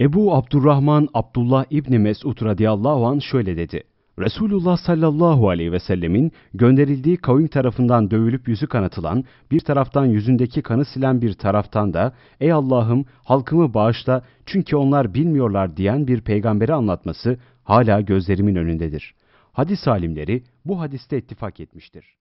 Ebu Abdurrahman Abdullah İbni Mesud radıyallahu an şöyle dedi. Resulullah sallallahu aleyhi ve sellemin gönderildiği kavim tarafından dövülüp yüzü kanatılan, bir taraftan yüzündeki kanı silen bir taraftan da ''Ey Allah'ım halkımı bağışla çünkü onlar bilmiyorlar'' diyen bir peygamberi anlatması hala gözlerimin önündedir. Hadis alimleri bu hadiste ittifak etmiştir.